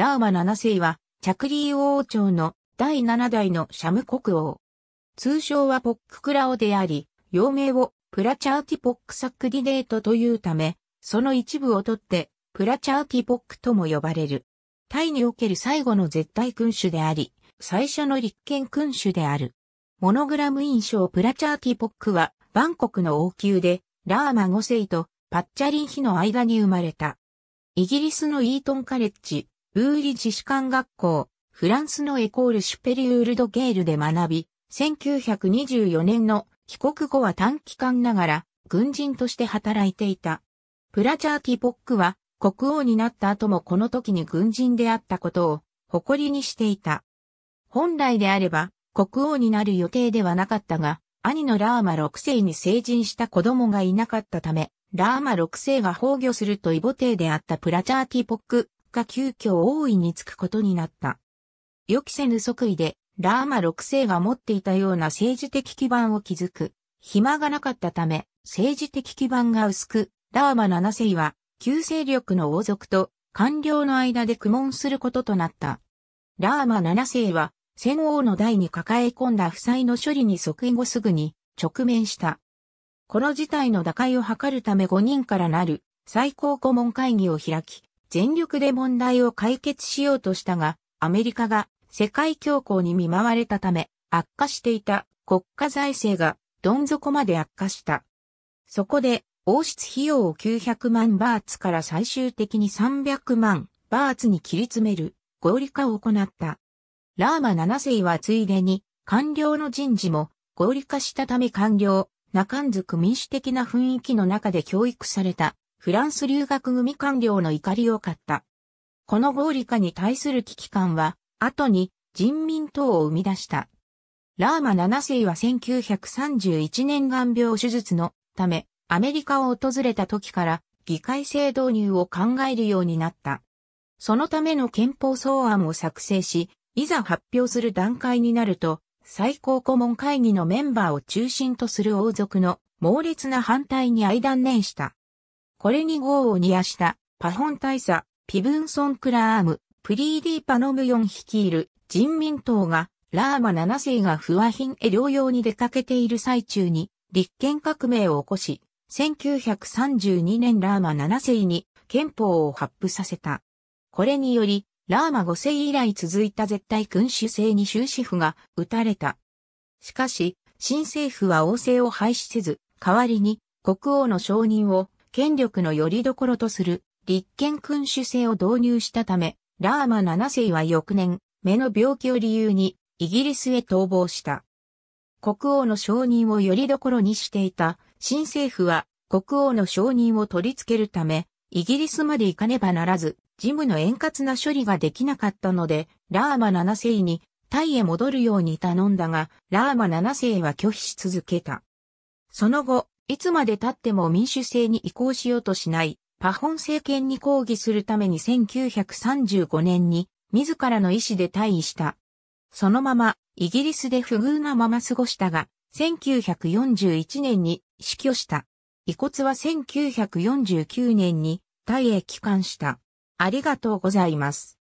ラーマ7世は、チャクリー王朝の第7代のシャム国王。通称はポッククラオであり、幼名をプラチャーティポックサックディデートというため、その一部を取って、プラチャーティポックとも呼ばれる。タイにおける最後の絶対君主であり、最初の立憲君主である。モノグラム印象プラチャーティポックは、バンコクの王宮で、ラーマ5世とパッチャリン妃の間に生まれた。イギリスのイートンカレッジ、ブーリ自主管学校、フランスのエコール・シュペリュール・ド・ゲールで学び、1924年の帰国後は短期間ながら軍人として働いていた。プラチャーティ・ポックは国王になった後もこの時に軍人であったことを誇りにしていた。本来であれば国王になる予定ではなかったが、兄のラーマ6世に成人した子供がいなかったため、ラーマ6世が崩御すると異母帝であったプラチャーティ・ポックが急遽王位につくことになった。予期せぬ即位で、ラーマ6世が持っていたような政治的基盤を築く、暇がなかったため、政治的基盤が薄く、ラーマ7世は、旧勢力の王族と官僚の間で苦悶することとなった。ラーマ7世は、戦王の代に抱え込んだ負債の処理に即位後すぐに直面した。この事態の打開を図るため5人からなる最高顧問会議を開き、全力で問題を解決しようとしたが、アメリカが世界恐慌に見舞われたため、悪化していた国家財政がどん底まで悪化した。そこで、王室費用を900万バーツから最終的に300万バーツに切り詰める合理化を行った。ラーマ7世はついでに官僚の人事も合理化したため官僚、中んずく民主的な雰囲気の中で教育されたフランス留学組官僚の怒りを買った。この合理化に対する危機感は、後に人民党を生み出した。ラーマ7世は1931年眼病手術のため、アメリカを訪れた時から議会制導入を考えるようになった。そのための憲法草案を作成し、いざ発表する段階になると、最高顧問会議のメンバーを中心とする王族の猛烈な反対に相断念した。これに号を煮やした、パホン大佐、ピブンソン・クラーム、プリーディ・パノムヨン率いる人民党が、ラーマ7世が不和品へ療養に出かけている最中に、立憲革命を起こし、1932年ラーマ7世に憲法を発布させた。これにより、ラーマ5世以来続いた絶対君主制に終止符が打たれた。しかし、新政府は王政を廃止せず、代わりに国王の承認を権力の拠り所とする立憲君主制を導入したため、ラーマ7世は翌年、目の病気を理由にイギリスへ逃亡した。国王の承認を拠り所にしていた新政府は国王の承認を取り付けるため、イギリスまで行かねばならず、事務の円滑な処理ができなかったので、ラーマ7世にタイへ戻るように頼んだが、ラーマ7世は拒否し続けた。その後、いつまで経っても民主制に移行しようとしない、パホン政権に抗議するために1935年に自らの意志で退位した。そのままイギリスで不遇なまま過ごしたが、1941年に死去した。遺骨は1949年に退へ帰還した。ありがとうございます。